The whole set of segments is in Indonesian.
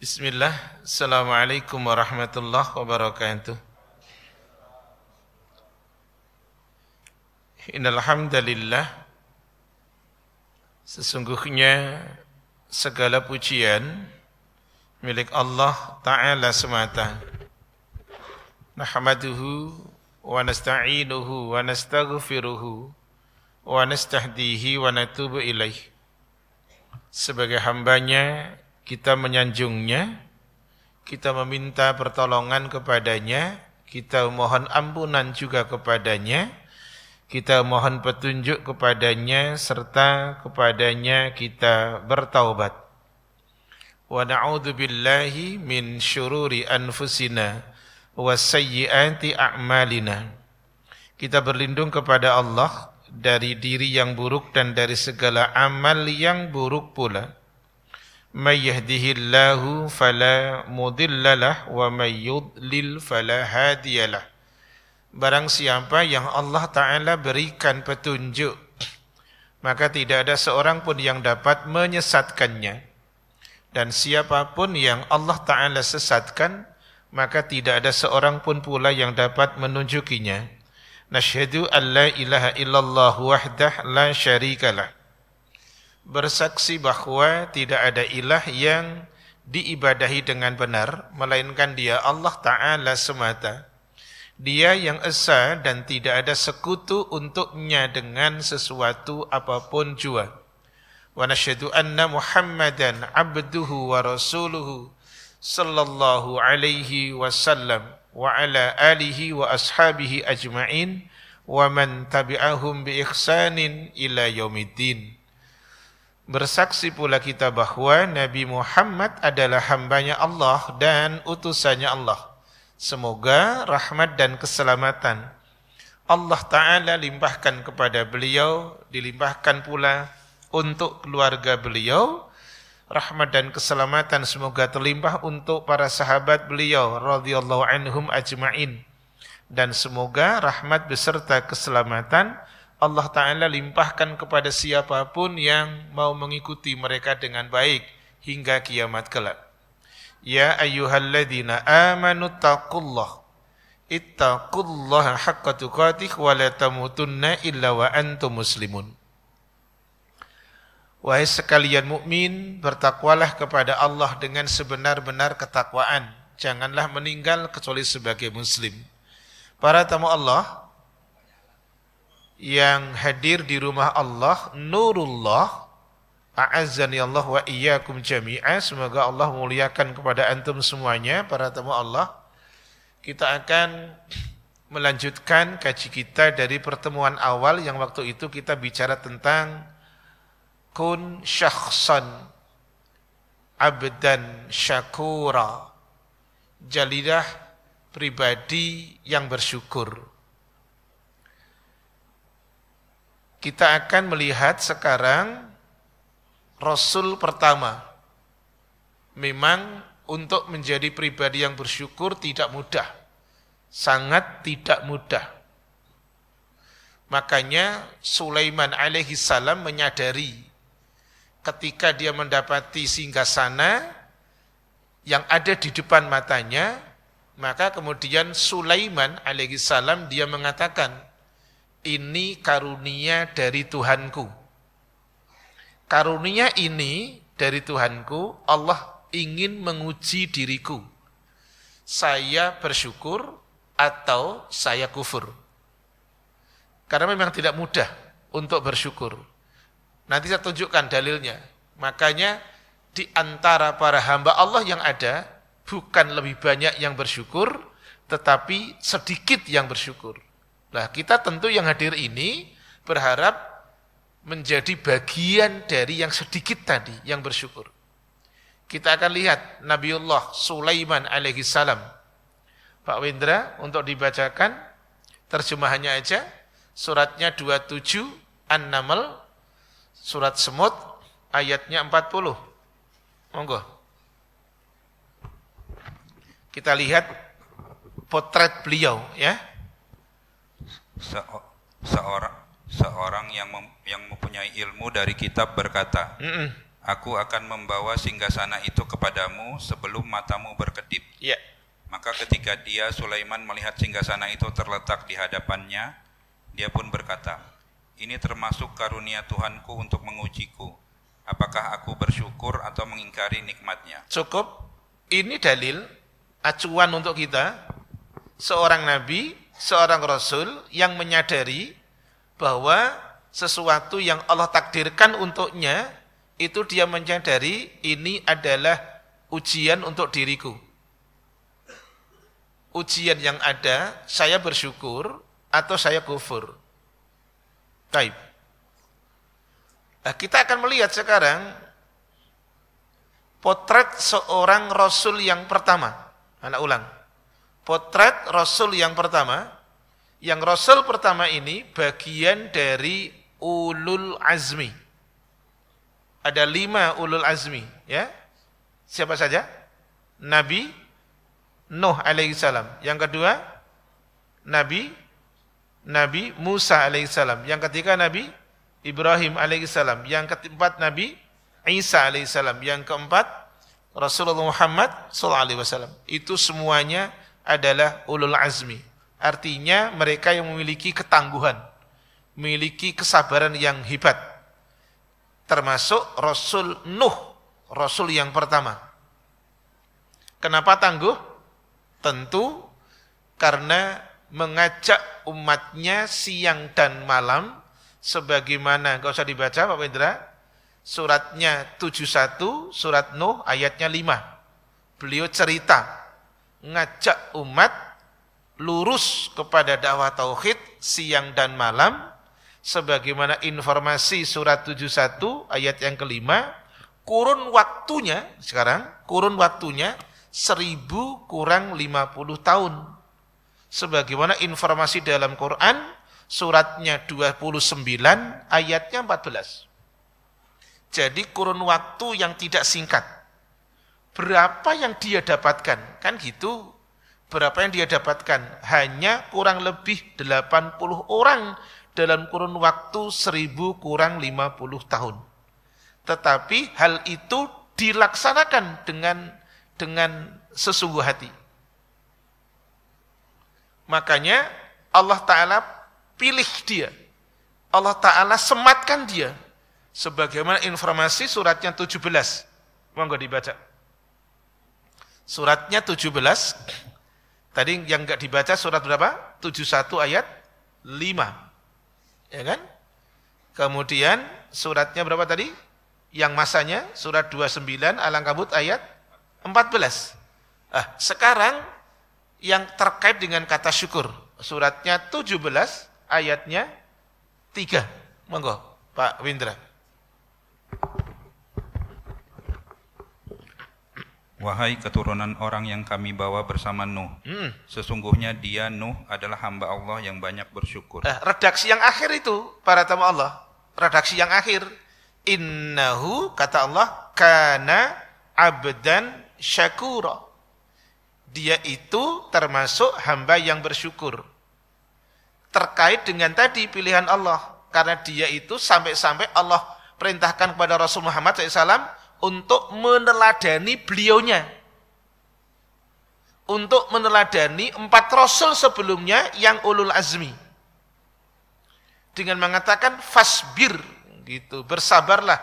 Bismillah, Assalamualaikum warahmatullahi wabarakatuh. Innalhamdalillah, sesungguhnya segala pujian milik Allah Ta'ala semata. Nahmaduhu wa nasta'inuhu wa nastaghfiruhu wa nastahdihi wa natubu ilaih. Sebagai hambanya, kita menyanjungnya, kita meminta pertolongan kepadanya, kita mohon ampunan juga kepadanya, kita mohon petunjuk kepadanya serta kepadanya kita bertaubat. Wa na'udzu billahi min syururi anfusina wa sayyiati a'malina. Kita berlindung kepada Allah dari diri yang buruk dan dari segala amal yang buruk pula. من يهده الله فلا مضل له ومن يضلل فلا هادي له Barang siapa yang Allah Ta'ala berikan petunjuk Maka tidak ada seorang pun yang dapat menyesatkannya Dan siapapun yang Allah Ta'ala sesatkan Maka tidak ada seorang pun pula yang dapat menunjukinya Nashhadu an la ilaha illallah wahdah la syarikalah bersaksi bahwa tidak ada ilah yang diibadahi dengan benar, melainkan dia Allah Ta'ala semata. Dia yang esa dan tidak ada sekutu untuknya dengan sesuatu apapun jua. Wa nasyhadu anna Muhammadan abduhu wa rasuluhu sallallahu alaihi wasallam wa ala alihi wa ashabihi ajma'in wa man tabi'ahum bi ihsanin ila yaumiddin. Bersaksi pula kita bahwa Nabi Muhammad adalah hambanya Allah dan utusannya Allah. Semoga rahmat dan keselamatan Allah Ta'ala limpahkan kepada beliau, dilimpahkan pula untuk keluarga beliau. Rahmat dan keselamatan semoga terlimpah untuk para sahabat beliau radhiyallahu anhum ajmain. Dan semoga rahmat beserta keselamatan Allah Ta'ala limpahkan kepada siapapun yang mau mengikuti mereka dengan baik hingga kiamat kelak. Ya ayyuhalladzina amanu taqullah. ittaqullah haqqa tuqatih wa la tamutunna illa wa antum muslimun. Wahai sekalian mukmin, bertakwalah kepada Allah dengan sebenar-benar ketakwaan. Janganlah meninggal kecuali sebagai muslim. Para tamu Allah, yang hadir di rumah Allah, Nurullah, A'azzani Allah wa iyyakum jami'a. Semoga Allah muliakan kepada antum semuanya, para tamu Allah. Kita akan melanjutkan kaji kita dari pertemuan awal yang waktu itu kita bicara tentang kun syakhsan abdan syakura. jalilah pribadi yang bersyukur. Kita akan melihat sekarang Rasul pertama. Memang untuk menjadi pribadi yang bersyukur tidak mudah. Sangat tidak mudah. Makanya Sulaiman alaihi salam menyadari ketika dia mendapati singgasana yang ada di depan matanya, maka kemudian Sulaiman alaihi salam dia mengatakan, ini karunia dari Tuhanku. Karunia ini dari Tuhanku, Allah ingin menguji diriku. Saya bersyukur atau saya kufur. Karena memang tidak mudah untuk bersyukur. Nanti saya tunjukkan dalilnya. Makanya di antara para hamba Allah yang ada, bukan lebih banyak yang bersyukur, tetapi sedikit yang bersyukur lah kita tentu yang hadir ini berharap menjadi bagian dari yang sedikit tadi, yang bersyukur. Kita akan lihat Nabiullah Sulaiman alaihi salam. Pak Windra untuk dibacakan terjemahannya aja. Suratnya 27 An-Naml surat semut ayatnya 40. Monggo. Kita lihat potret beliau ya. Se seorang seorang yang mem, yang mempunyai ilmu dari kitab berkata, mm -mm. Aku akan membawa singgasana itu kepadamu sebelum matamu berkedip. Yeah. Maka ketika dia Sulaiman melihat singgasana itu terletak di hadapannya, dia pun berkata, "Ini termasuk karunia Tuhanku untuk mengujiku. Apakah aku bersyukur atau mengingkari nikmatnya?" Cukup. Ini dalil acuan untuk kita seorang nabi seorang rasul yang menyadari bahwa sesuatu yang Allah takdirkan untuknya itu dia menyadari ini adalah ujian untuk diriku. Ujian yang ada saya bersyukur atau saya kufur. Taib. Nah, kita akan melihat sekarang potret seorang rasul yang pertama. Anak ulang potret Rasul yang pertama, yang Rasul pertama ini bagian dari ulul azmi. Ada lima ulul azmi, ya. Siapa saja? Nabi Nuh alaihissalam. Yang kedua, Nabi Nabi Musa alaihissalam. Yang ketiga Nabi Ibrahim alaihissalam. Yang keempat Nabi Isa alaihissalam. Yang keempat Rasulullah Muhammad sallallahu alaihi wasallam. Itu semuanya adalah ulul azmi. Artinya mereka yang memiliki ketangguhan, memiliki kesabaran yang hebat. Termasuk Rasul Nuh, Rasul yang pertama. Kenapa tangguh? Tentu karena mengajak umatnya siang dan malam sebagaimana gak usah dibaca Pak Indra suratnya 71 surat Nuh ayatnya 5 beliau cerita ngajak umat lurus kepada dakwah tauhid siang dan malam sebagaimana informasi surat 71 ayat yang kelima kurun waktunya sekarang kurun waktunya seribu kurang lima puluh tahun sebagaimana informasi dalam Quran suratnya 29 ayatnya 14 jadi kurun waktu yang tidak singkat berapa yang dia dapatkan? Kan gitu. Berapa yang dia dapatkan? Hanya kurang lebih 80 orang dalam kurun waktu 1000 kurang 50 tahun. Tetapi hal itu dilaksanakan dengan dengan sesungguh hati. Makanya Allah Ta'ala pilih dia. Allah Ta'ala sematkan dia. Sebagaimana informasi suratnya 17. Monggo dibaca. Suratnya 17. Tadi yang enggak dibaca surat berapa? 71 ayat 5. Ya kan? Kemudian suratnya berapa tadi? Yang masanya surat 29 Al-Ankabut ayat 14. Ah, sekarang yang terkait dengan kata syukur. Suratnya 17 ayatnya 3. Monggo Pak Windra. Wahai keturunan orang yang kami bawa bersama Nuh, hmm. sesungguhnya dia Nuh adalah hamba Allah yang banyak bersyukur. Eh, redaksi yang akhir itu para tamu Allah, redaksi yang akhir, innahu kata Allah kana abdan syakura. Dia itu termasuk hamba yang bersyukur. Terkait dengan tadi pilihan Allah, karena dia itu sampai-sampai Allah perintahkan kepada Rasul Muhammad SAW untuk meneladani beliaunya. Untuk meneladani empat rasul sebelumnya yang ulul azmi. Dengan mengatakan fasbir gitu, bersabarlah.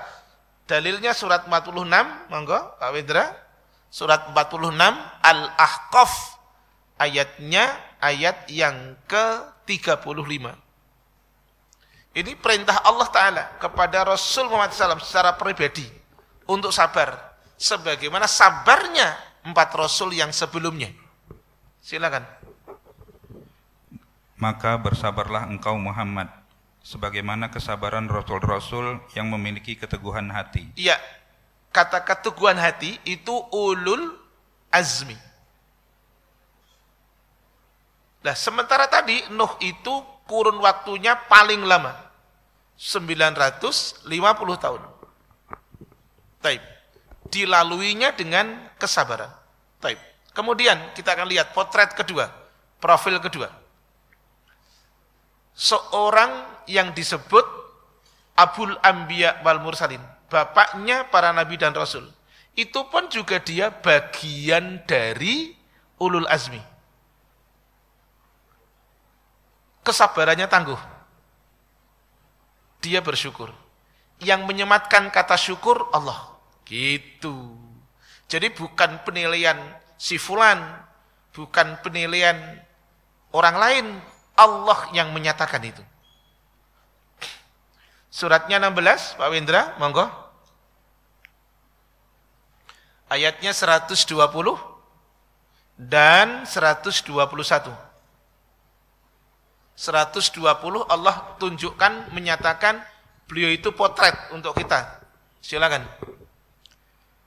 Dalilnya surat 46, monggo Pak Wedra. Surat 46 Al-Ahqaf ayatnya ayat yang ke-35. Ini perintah Allah Ta'ala kepada Rasul Muhammad SAW secara pribadi untuk sabar sebagaimana sabarnya empat rasul yang sebelumnya. Silakan. Maka bersabarlah engkau Muhammad sebagaimana kesabaran rasul-rasul yang memiliki keteguhan hati. Iya. Kata keteguhan hati itu ulul azmi. Nah, sementara tadi Nuh itu kurun waktunya paling lama 950 tahun. Taib. Dilaluinya dengan kesabaran. Taib. Kemudian kita akan lihat potret kedua, profil kedua. Seorang yang disebut Abul Ambiya wal Mursalin, bapaknya para nabi dan rasul. Itu pun juga dia bagian dari ulul azmi. Kesabarannya tangguh. Dia bersyukur yang menyematkan kata syukur Allah. Gitu. Jadi bukan penilaian si fulan, bukan penilaian orang lain, Allah yang menyatakan itu. Suratnya 16, Pak Wendra, monggo. Ayatnya 120 dan 121. 120 Allah tunjukkan menyatakan Beliau itu potret untuk kita. Silakan.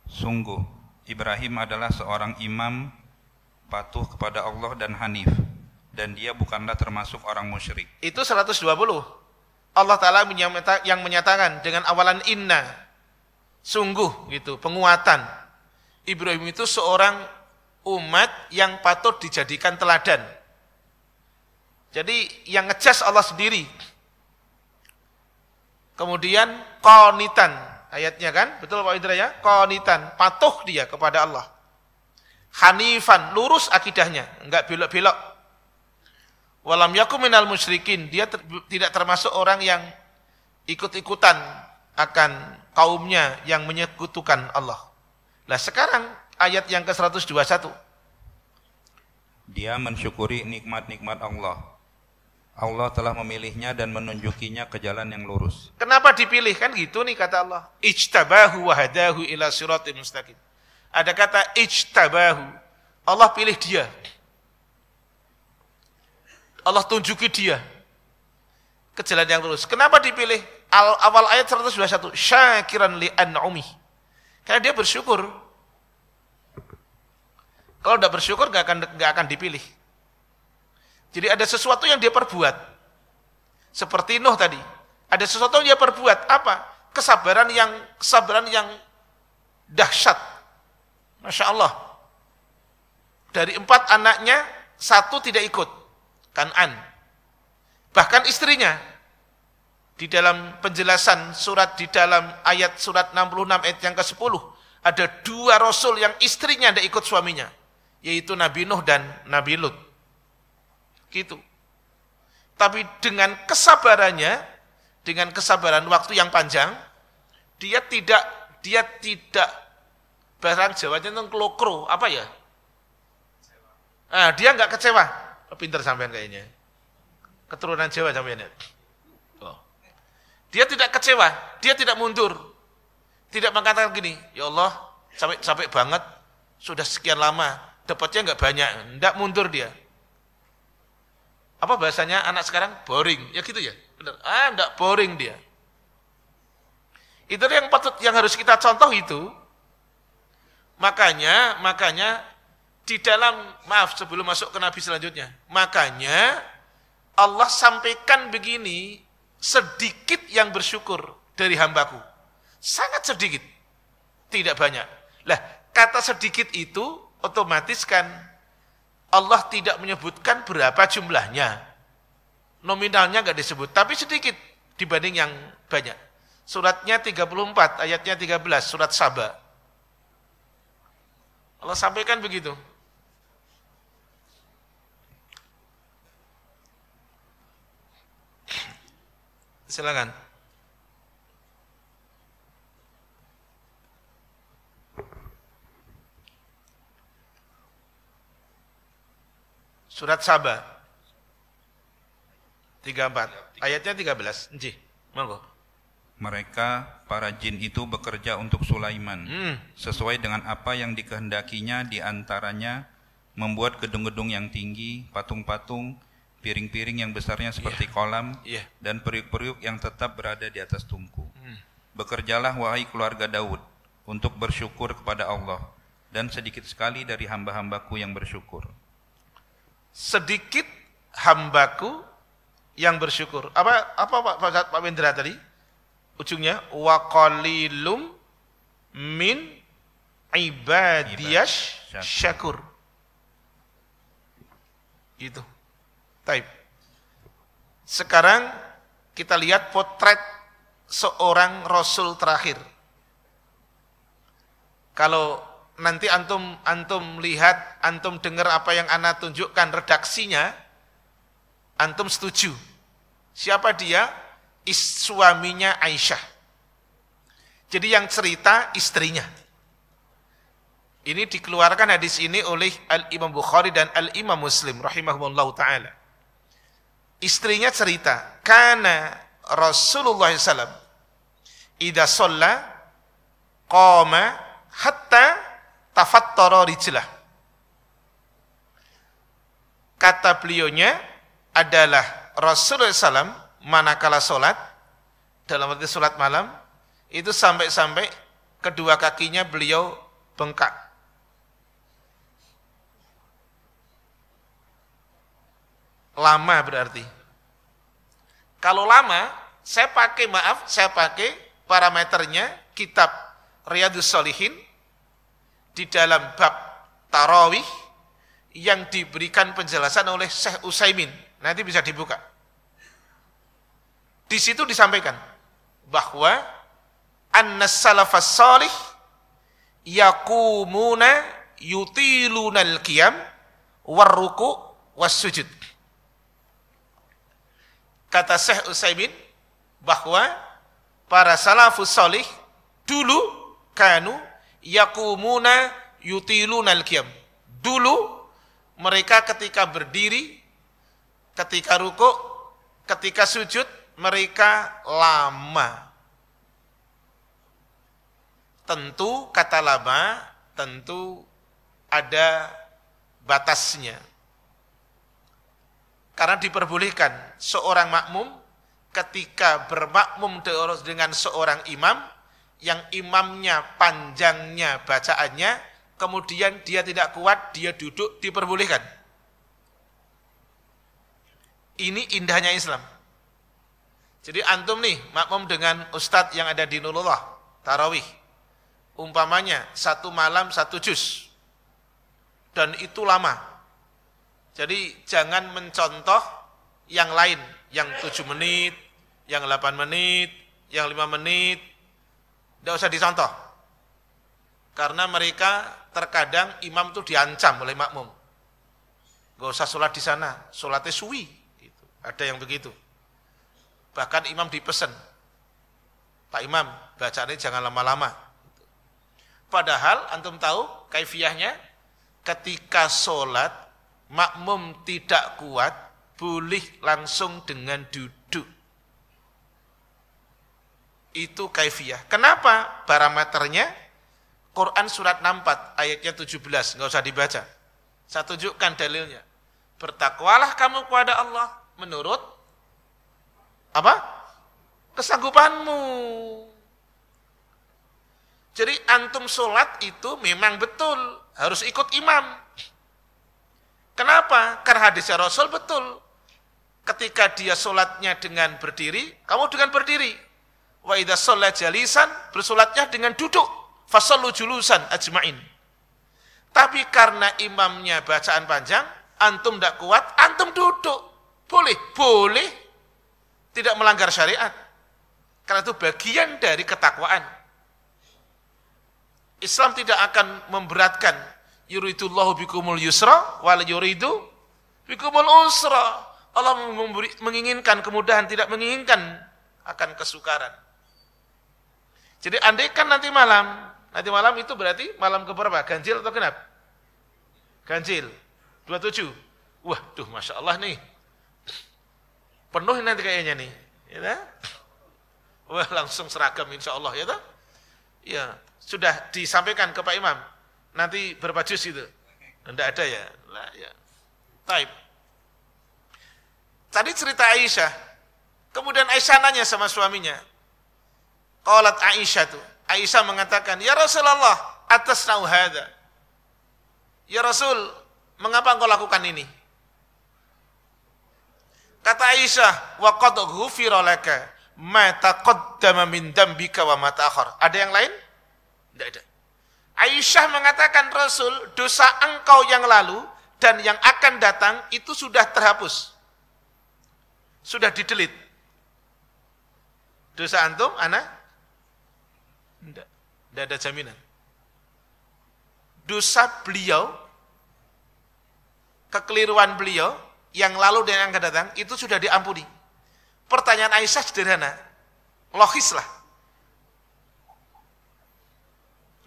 Sungguh Ibrahim adalah seorang imam patuh kepada Allah dan Hanif dan dia bukanlah termasuk orang musyrik. Itu 120. Allah taala yang menyatakan dengan awalan inna sungguh gitu, penguatan. Ibrahim itu seorang umat yang patut dijadikan teladan. Jadi yang ngejas Allah sendiri Kemudian konitan ayatnya kan? Betul Pak Indra ya? konitan patuh dia kepada Allah. Hanifan, lurus akidahnya, enggak belok-belok. Walam yaku minal musyrikin, dia ter, tidak termasuk orang yang ikut-ikutan akan kaumnya yang menyekutukan Allah. Nah sekarang ayat yang ke-121. Dia mensyukuri nikmat-nikmat Allah Allah telah memilihnya dan menunjukinya ke jalan yang lurus. Kenapa dipilih? Kan gitu nih kata Allah. Ijtabahu wa hadahu ila siratim mustaqim. Ada kata ijtabahu. Allah pilih dia. Allah tunjuki dia ke jalan yang lurus. Kenapa dipilih? Al awal ayat 121. Syakiran li an'umi. Karena dia bersyukur. Kalau tidak bersyukur, nggak akan nggak akan dipilih. Jadi ada sesuatu yang dia perbuat. Seperti Nuh tadi. Ada sesuatu yang dia perbuat. Apa? Kesabaran yang kesabaran yang dahsyat. Masya Allah. Dari empat anaknya, satu tidak ikut. Kan'an. Bahkan istrinya. Di dalam penjelasan surat, di dalam ayat surat 66 ayat yang ke-10. Ada dua rasul yang istrinya tidak ikut suaminya. Yaitu Nabi Nuh dan Nabi Lut. Gitu. Tapi dengan kesabarannya, dengan kesabaran waktu yang panjang, dia tidak dia tidak barang jawabnya tentang kelokro, apa ya? Ah, dia nggak kecewa. Oh, pinter sampean kayaknya. Keturunan Jawa sampean. Ya? Oh. Dia tidak kecewa, dia tidak mundur. Tidak mengatakan gini, ya Allah, capek-capek banget, sudah sekian lama, dapatnya nggak banyak, nggak mundur dia apa bahasanya anak sekarang boring ya gitu ya benar ah enggak boring dia itu yang patut yang harus kita contoh itu makanya makanya di dalam maaf sebelum masuk ke nabi selanjutnya makanya Allah sampaikan begini sedikit yang bersyukur dari hambaku sangat sedikit tidak banyak lah kata sedikit itu otomatis kan Allah tidak menyebutkan berapa jumlahnya. Nominalnya nggak disebut, tapi sedikit dibanding yang banyak. Suratnya 34, ayatnya 13, surat Saba. Allah sampaikan begitu. Silakan. Surat Saba 34 ayatnya 13. Nji, monggo. Mereka para jin itu bekerja untuk Sulaiman hmm. sesuai dengan apa yang dikehendakinya di antaranya membuat gedung-gedung yang tinggi, patung-patung, piring-piring yang besarnya seperti yeah. kolam yeah. dan periuk-periuk yang tetap berada di atas tungku. Hmm. Bekerjalah wahai keluarga Daud untuk bersyukur kepada Allah dan sedikit sekali dari hamba-hambaku yang bersyukur sedikit hambaku yang bersyukur. Apa apa Pak Pak, Pak Wendra tadi? Ujungnya wa qalilum min ibadiyash syakur. Itu. Taib. Sekarang kita lihat potret seorang rasul terakhir. Kalau nanti antum antum lihat, antum dengar apa yang ana tunjukkan redaksinya, antum setuju. Siapa dia? Is suaminya Aisyah. Jadi yang cerita istrinya. Ini dikeluarkan hadis ini oleh Al-Imam Bukhari dan Al-Imam Muslim rahimahumullah taala. Istrinya cerita, karena Rasulullah SAW idza shalla qama hatta tafattara rijlah. Kata beliaunya adalah Rasulullah SAW manakala sholat, dalam arti sholat malam, itu sampai-sampai kedua kakinya beliau bengkak. Lama berarti. Kalau lama, saya pakai, maaf, saya pakai parameternya kitab Riyadus Solihin di dalam bab tarawih yang diberikan penjelasan oleh Syekh Usaimin. Nanti bisa dibuka. Di situ disampaikan bahwa annas salafas salih yakumuna yutilunal qiyam warruku wassujud. Kata Syekh Usaimin bahwa para salafus salih dulu kanu yakumuna al qiyam. Dulu mereka ketika berdiri, ketika ruku, ketika sujud, mereka lama. Tentu kata lama, tentu ada batasnya. Karena diperbolehkan seorang makmum ketika bermakmum dengan seorang imam yang imamnya panjangnya bacaannya, kemudian dia tidak kuat, dia duduk, diperbolehkan. Ini indahnya Islam. Jadi antum nih, makmum dengan ustadz yang ada di Nulullah, Tarawih. Umpamanya, satu malam satu juz. Dan itu lama. Jadi jangan mencontoh yang lain, yang tujuh menit, yang delapan menit, yang lima menit, tidak usah dicontoh. Karena mereka terkadang imam itu diancam oleh makmum. Gak usah sholat di sana, sholatnya suwi. Gitu. Ada yang begitu. Bahkan imam dipesan, Pak Imam, bacanya jangan lama-lama. Gitu. Padahal antum tahu kaifiahnya, ketika sholat makmum tidak kuat, boleh langsung dengan duduk itu kaifiyah. Kenapa? Parameternya Quran surat 64 ayatnya 17, nggak usah dibaca. Saya tunjukkan dalilnya. Bertakwalah kamu kepada Allah menurut apa? Kesanggupanmu. Jadi antum sholat itu memang betul harus ikut imam. Kenapa? Karena hadisnya Rasul betul. Ketika dia sholatnya dengan berdiri, kamu dengan berdiri. Wa idza shalla jalisan, bersolatnya dengan duduk. Fasallu julusan ajmain. Tapi karena imamnya bacaan panjang, antum tidak kuat, antum duduk. Boleh, boleh. Tidak melanggar syariat. Karena itu bagian dari ketakwaan. Islam tidak akan memberatkan yuridullahu bikumul yusra wal yuridu bikumul usra. Allah memberi, menginginkan kemudahan, tidak menginginkan akan kesukaran. Jadi andaikan nanti malam, nanti malam itu berarti malam keberapa? Ganjil atau genap? Ganjil. 27. Wah, tuh Masya Allah nih. Penuh nanti kayaknya nih. Ya Wah, langsung seragam insya Allah. Ya Ya, sudah disampaikan ke Pak Imam. Nanti berapa jus itu? Tidak ada ya. Lah, ya. Taib. Tadi cerita Aisyah. Kemudian Aisyah nanya sama suaminya, Qalat Aisyah tu. Aisyah mengatakan, "Ya Rasulullah, atas nauhada." Ya Rasul, mengapa engkau lakukan ini? Kata Aisyah, "Wa qad ghufira laka ma taqaddama min dambika wa ma Ada yang lain? Tidak ada. Aisyah mengatakan Rasul, dosa engkau yang lalu dan yang akan datang itu sudah terhapus. Sudah didelit. Dosa antum, anak, tidak tidak ada jaminan. Dosa beliau, kekeliruan beliau, yang lalu dan yang akan datang, itu sudah diampuni. Pertanyaan Aisyah sederhana, logis lah.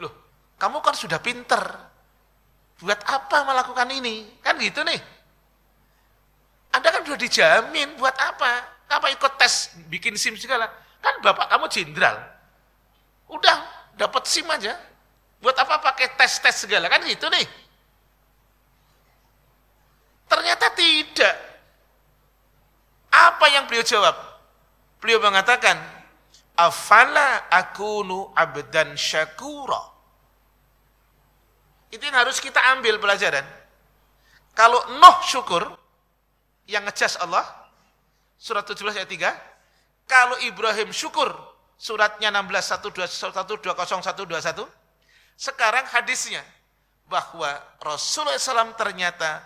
Loh, kamu kan sudah pinter, buat apa melakukan ini? Kan gitu nih. Anda kan sudah dijamin, buat apa? Apa ikut tes bikin SIM segala? Kan bapak kamu jenderal, Udah, dapat SIM aja. Buat apa pakai tes-tes segala, kan gitu nih. Ternyata tidak. Apa yang beliau jawab? Beliau mengatakan, Afala akunu abdan syakura. Itu yang harus kita ambil pelajaran. Kalau Nuh syukur, yang ngecas Allah, surat 17 ayat 3, kalau Ibrahim syukur, Suratnya 16:120121. Sekarang hadisnya bahwa Rasulullah SAW ternyata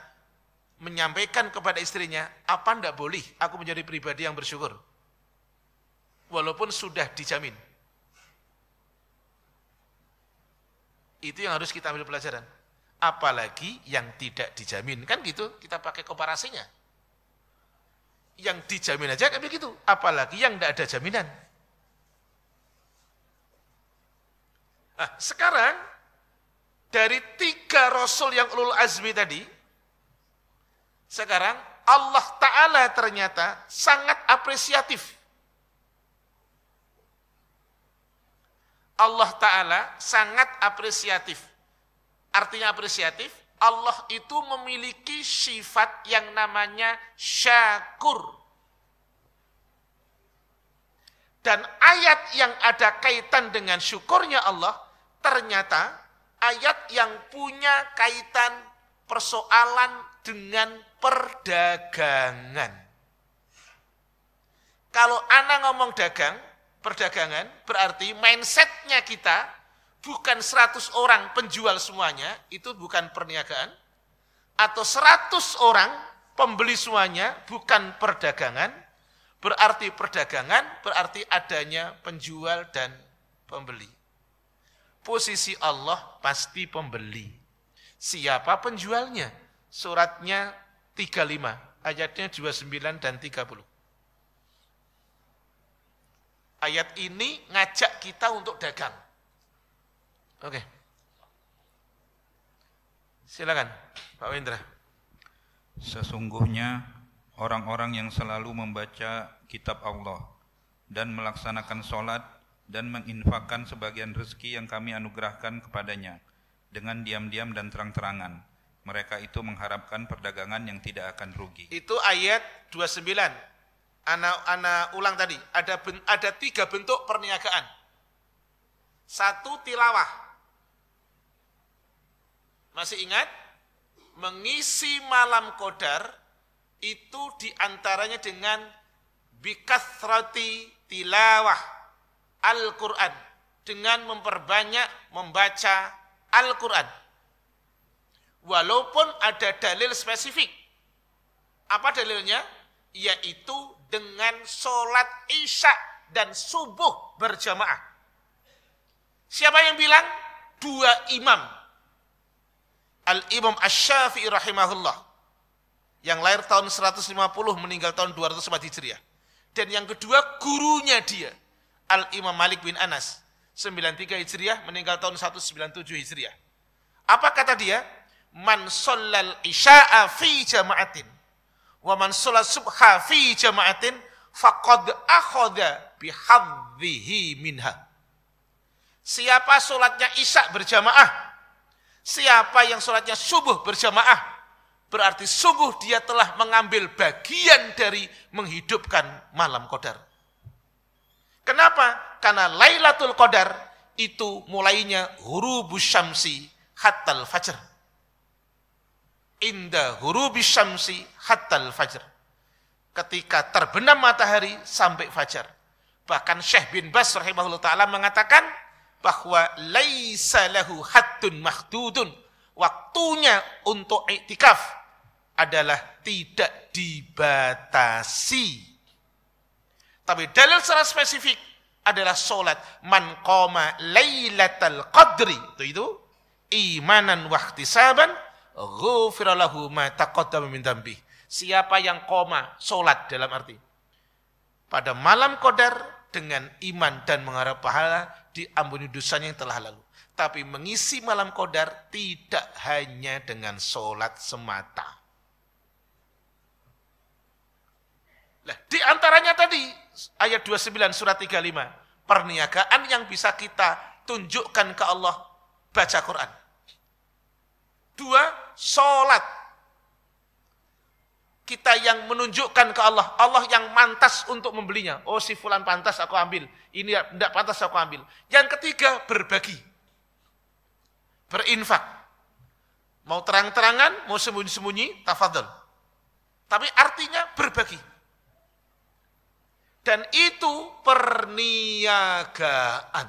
menyampaikan kepada istrinya, apa ndak boleh aku menjadi pribadi yang bersyukur? Walaupun sudah dijamin. Itu yang harus kita ambil pelajaran. Apalagi yang tidak dijamin. Kan gitu, kita pakai komparasinya. Yang dijamin aja kayak begitu. Apalagi yang tidak ada jaminan. Nah, sekarang dari tiga rasul yang ulul azmi tadi, sekarang Allah Ta'ala ternyata sangat apresiatif. Allah Ta'ala sangat apresiatif. Artinya apresiatif, Allah itu memiliki sifat yang namanya syakur. Dan ayat yang ada kaitan dengan syukurnya Allah Ternyata ayat yang punya kaitan persoalan dengan perdagangan. Kalau anak ngomong dagang, perdagangan berarti mindsetnya kita bukan 100 orang penjual semuanya, itu bukan perniagaan, atau 100 orang pembeli semuanya, bukan perdagangan, berarti perdagangan, berarti adanya penjual dan pembeli. Posisi Allah pasti pembeli. Siapa penjualnya? Suratnya 35, ayatnya 29 dan 30. Ayat ini ngajak kita untuk dagang. Oke. Silakan, Pak Wendra. Sesungguhnya orang-orang yang selalu membaca kitab Allah dan melaksanakan sholat dan menginfakkan sebagian rezeki yang kami anugerahkan kepadanya dengan diam-diam dan terang-terangan. Mereka itu mengharapkan perdagangan yang tidak akan rugi. Itu ayat 29. Anak-anak ulang tadi, ada ben, ada tiga bentuk perniagaan. Satu tilawah. Masih ingat? Mengisi malam kodar itu diantaranya dengan bikathrati tilawah Al-Quran dengan memperbanyak membaca Al-Quran. Walaupun ada dalil spesifik. Apa dalilnya? Yaitu dengan sholat isya dan subuh berjamaah. Siapa yang bilang? Dua imam. Al-Imam Ash-Syafi'i rahimahullah. Yang lahir tahun 150 meninggal tahun 204 Hijriah. Dan yang kedua gurunya dia Al-Imam Malik bin Anas. 93 Hijriah, meninggal tahun 197 Hijriah. Apa kata dia? Man sallal isya'a fi jama'atin. Wa man sallal subha fi jama'atin. Faqad akhoda hadhihi minha. Siapa sholatnya isya berjamaah? Siapa yang sholatnya subuh berjamaah? Berarti sungguh dia telah mengambil bagian dari menghidupkan malam kodar. Kenapa? Karena Lailatul Qadar itu mulainya hurubus syamsi hatal fajr. Inda hurubus syamsi hatal fajr. Ketika terbenam matahari sampai fajar. Bahkan Syekh bin Bas rahimahullah taala mengatakan bahwa laisa lahu hattun mahdudun. Waktunya untuk iktikaf adalah tidak dibatasi tapi dalil secara spesifik adalah solat man qama lailatal qadri. Itu itu imanan waktu saban, ghufrallahu ma taqaddama min Siapa yang koma solat dalam arti pada malam qadar dengan iman dan mengharap pahala diampuni dosanya yang telah lalu. Tapi mengisi malam kodar tidak hanya dengan solat semata. Nah, di antaranya tadi, ayat 29 surat 35. Perniagaan yang bisa kita tunjukkan ke Allah baca Quran. Dua, sholat. Kita yang menunjukkan ke Allah, Allah yang pantas untuk membelinya. Oh si fulan pantas aku ambil, ini tidak pantas aku ambil. Yang ketiga, berbagi. Berinfak. Mau terang-terangan, mau sembunyi-sembunyi, tafadhol. Tapi artinya berbagi dan itu perniagaan.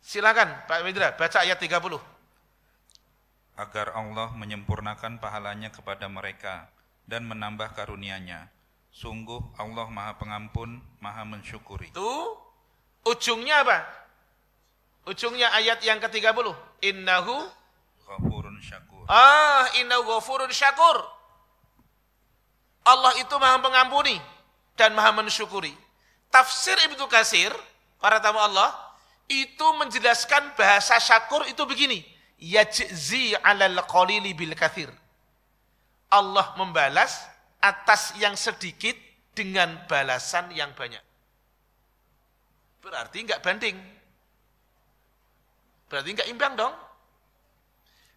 Silakan Pak Widra baca ayat 30. Agar Allah menyempurnakan pahalanya kepada mereka dan menambah karunia-Nya. Sungguh Allah Maha Pengampun, Maha Mensyukuri. Itu ujungnya apa? Ujungnya ayat yang ke-30. Innahu ghafurun syakur. Ah, innahu ghafurun syakur. Allah itu Maha Pengampuni dan maha mensyukuri. Tafsir Ibnu Kasir, para tamu Allah, itu menjelaskan bahasa syakur itu begini. Yajzi alal qalili bil kathir. Allah membalas atas yang sedikit dengan balasan yang banyak. Berarti nggak banding. Berarti nggak imbang dong.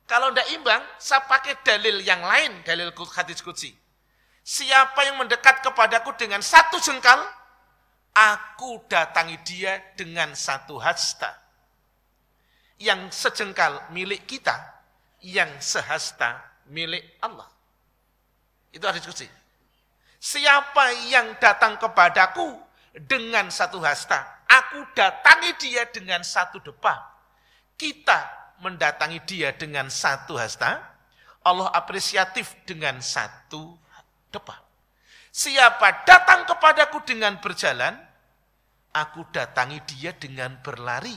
Kalau ndak imbang, saya pakai dalil yang lain, dalil hadis kudsi. Siapa yang mendekat kepadaku dengan satu jengkal, aku datangi dia dengan satu hasta. Yang sejengkal milik kita, yang sehasta milik Allah. Itu ada diskusi. Siapa yang datang kepadaku dengan satu hasta, aku datangi dia dengan satu depa. Kita mendatangi dia dengan satu hasta, Allah apresiatif dengan satu Siapa datang kepadaku dengan berjalan, aku datangi dia dengan berlari.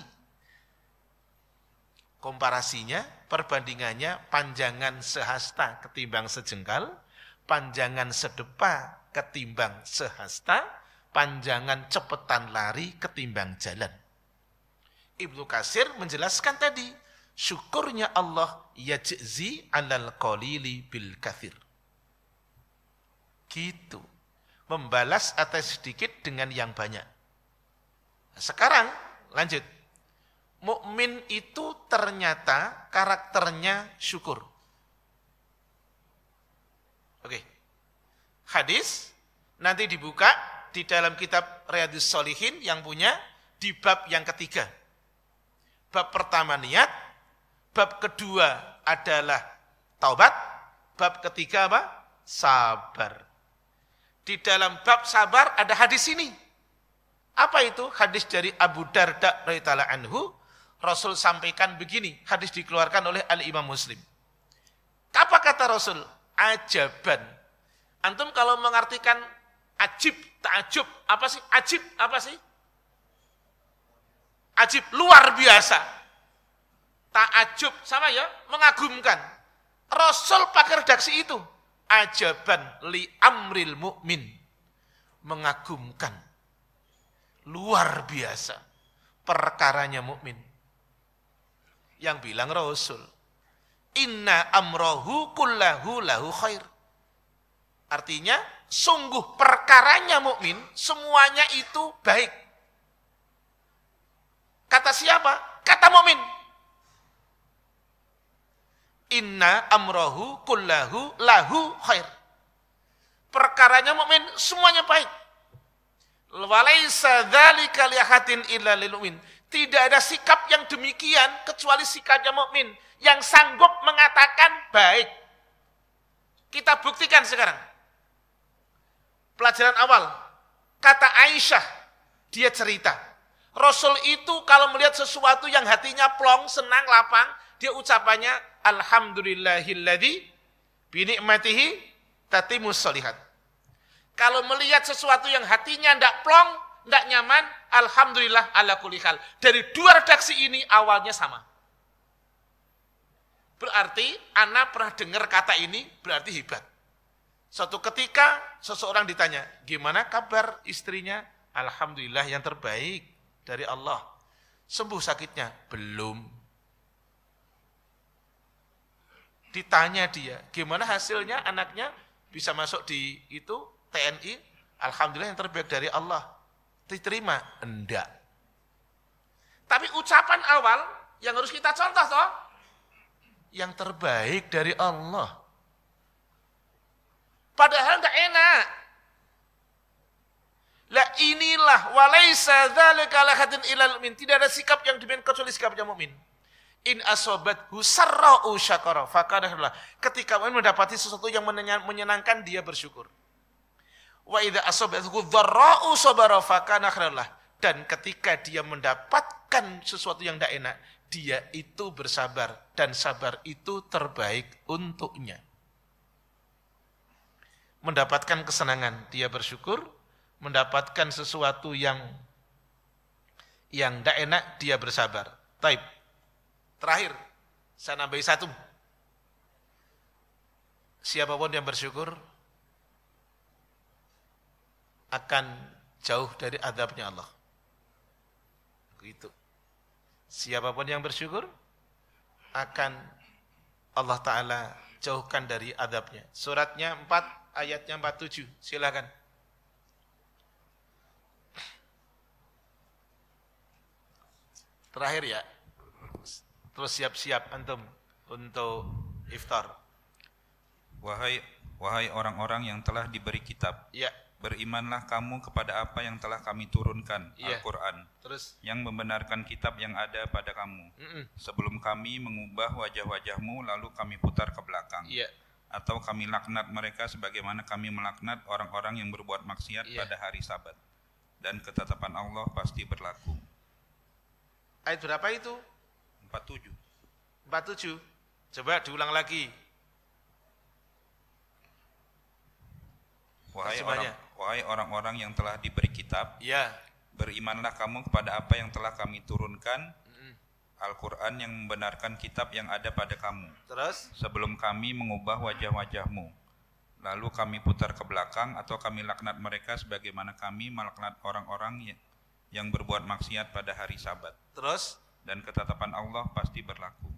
Komparasinya, perbandingannya panjangan sehasta ketimbang sejengkal, panjangan sedepa ketimbang sehasta, panjangan cepetan lari ketimbang jalan. Ibnu Kasir menjelaskan tadi, syukurnya Allah yajzi alal qalili bil kathir. Gitu. Membalas atas sedikit dengan yang banyak. Nah, sekarang lanjut. Mukmin itu ternyata karakternya syukur. Oke. Hadis nanti dibuka di dalam kitab Riyadus Solihin yang punya di bab yang ketiga. Bab pertama niat, bab kedua adalah taubat, bab ketiga apa? Sabar. Di dalam bab sabar ada hadis ini. Apa itu? Hadis dari Abu Darda radhiyallahu anhu. Rasul sampaikan begini, hadis dikeluarkan oleh Al-Imam Muslim. Apa kata Rasul? Ajaban. Antum kalau mengartikan ajib, takjub, apa sih? Ajib, apa sih? Ajib, luar biasa. Takjub, sama ya, mengagumkan. Rasul pakai redaksi itu ajaban li amril mukmin. Mengagumkan. Luar biasa perkaranya mukmin. Yang bilang Rasul, "Inna amrohu kullahu lahu khair." Artinya, sungguh perkaranya mukmin semuanya itu baik. Kata siapa? Kata mukmin. Inna amrohu kullahu lahu khair. Perkaranya mukmin semuanya baik. dzalika illa Tidak ada sikap yang demikian kecuali sikapnya mukmin yang sanggup mengatakan baik. Kita buktikan sekarang. Pelajaran awal, kata Aisyah, dia cerita. Rasul itu kalau melihat sesuatu yang hatinya plong, senang, lapang, dia ucapannya alhamdulillahilladzi binikmatihi tatimus salihat. Kalau melihat sesuatu yang hatinya ndak plong, ndak nyaman, alhamdulillah ala kulihal. Dari dua redaksi ini awalnya sama. Berarti anak pernah dengar kata ini, berarti hebat. Suatu ketika seseorang ditanya, gimana kabar istrinya? Alhamdulillah yang terbaik dari Allah. Sembuh sakitnya? Belum. ditanya dia, gimana hasilnya anaknya bisa masuk di itu TNI? Alhamdulillah yang terbaik dari Allah. Diterima? Enggak. Tapi ucapan awal yang harus kita contoh toh, yang terbaik dari Allah. Padahal enggak enak. lah inilah walaisa dzalika lahadin ilal min. Tidak ada sikap yang demikian kecuali sikapnya mukmin. In asobat husarra'u syakara. fakadahulah. Ketika kamu mendapati sesuatu yang menyenangkan, dia bersyukur. Wa idha asobat hudharra'u sabara. fakadahulah. Dan ketika dia mendapatkan sesuatu yang tidak enak, dia itu bersabar. Dan sabar itu terbaik untuknya. Mendapatkan kesenangan, dia bersyukur. Mendapatkan sesuatu yang yang tidak enak, dia bersabar. Taib. Terakhir, saya nambahi satu. Siapapun yang bersyukur akan jauh dari adabnya Allah. Begitu. Siapapun yang bersyukur akan Allah Ta'ala jauhkan dari adabnya. Suratnya 4, ayatnya 47. Silakan. Terakhir ya, Terus siap-siap antum untuk iftar. Wahai wahai orang-orang yang telah diberi kitab. Ya. Berimanlah kamu kepada apa yang telah kami turunkan, ya. Al-Qur'an. Terus yang membenarkan kitab yang ada pada kamu. Mm -mm. Sebelum kami mengubah wajah-wajahmu lalu kami putar ke belakang. Ya. Atau kami laknat mereka sebagaimana kami melaknat orang-orang yang berbuat maksiat ya. pada hari Sabat. Dan ketetapan Allah pasti berlaku. Ayat berapa itu? 47. 47. Coba diulang lagi. Wahai orang, wahai orang-orang yang telah diberi kitab, ya. berimanlah kamu kepada apa yang telah kami turunkan, Al-Quran yang membenarkan kitab yang ada pada kamu. Terus? Sebelum kami mengubah wajah-wajahmu. Lalu kami putar ke belakang atau kami laknat mereka sebagaimana kami melaknat orang-orang yang berbuat maksiat pada hari sabat. Terus? dan ketetapan Allah pasti berlaku.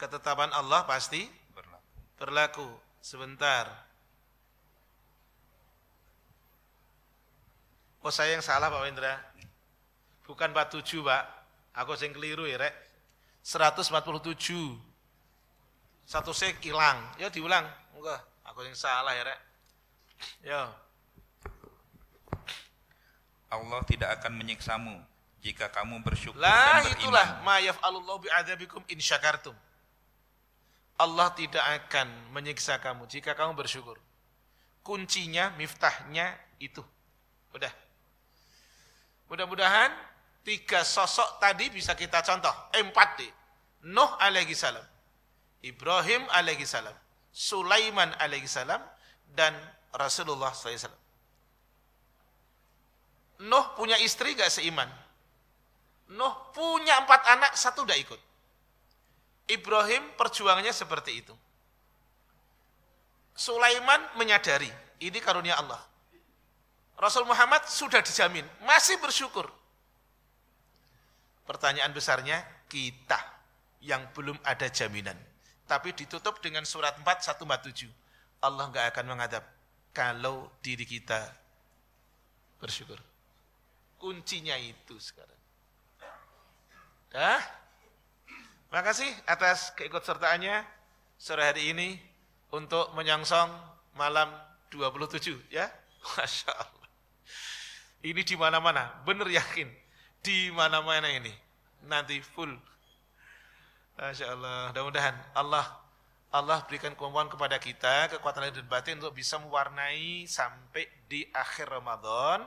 Ketetapan Allah pasti berlaku. Berlaku. Sebentar. Oh saya yang salah Pak Wendra. Bukan 47 Pak. Aku yang keliru ya Rek. 147. Satu C hilang. Ya diulang. Enggak. Aku yang salah ya Rek. Ya. Allah tidak akan menyiksamu jika kamu bersyukur lah dan itulah ma yaf'alullahu bi'adzabikum in syakartum. Allah tidak akan menyiksa kamu jika kamu bersyukur. Kuncinya, miftahnya itu. Udah. Mudah-mudahan tiga sosok tadi bisa kita contoh. Empat deh. Nuh alaihi salam, Ibrahim alaihi salam, Sulaiman alaihi salam, dan Rasulullah SAW. Nuh punya istri gak seiman? Nuh punya empat anak, satu tidak ikut. Ibrahim perjuangannya seperti itu. Sulaiman menyadari, ini karunia Allah. Rasul Muhammad sudah dijamin, masih bersyukur. Pertanyaan besarnya, kita yang belum ada jaminan. Tapi ditutup dengan surat 4, 1, 7. Allah nggak akan menghadap kalau diri kita bersyukur. Kuncinya itu sekarang. Hah? kasih atas keikutsertaannya sore hari ini untuk menyongsong malam 27 ya. Masya Allah. Ini di mana-mana, benar yakin. Di mana-mana ini. Nanti full. Masya Allah. Mudah-mudahan Allah Allah berikan kemampuan kepada kita, kekuatan lahir dan batin untuk bisa mewarnai sampai di akhir Ramadan.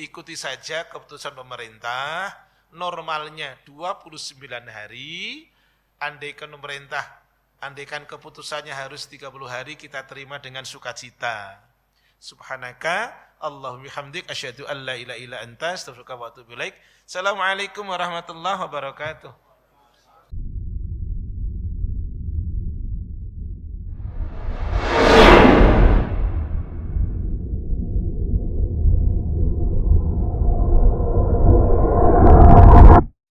Ikuti saja keputusan pemerintah, normalnya 29 hari, andaikan pemerintah, andaikan keputusannya harus 30 hari kita terima dengan sukacita. Subhanaka Allahumma hamdik asyhadu an la ila illa anta astaghfiruka wa Assalamualaikum warahmatullahi wabarakatuh.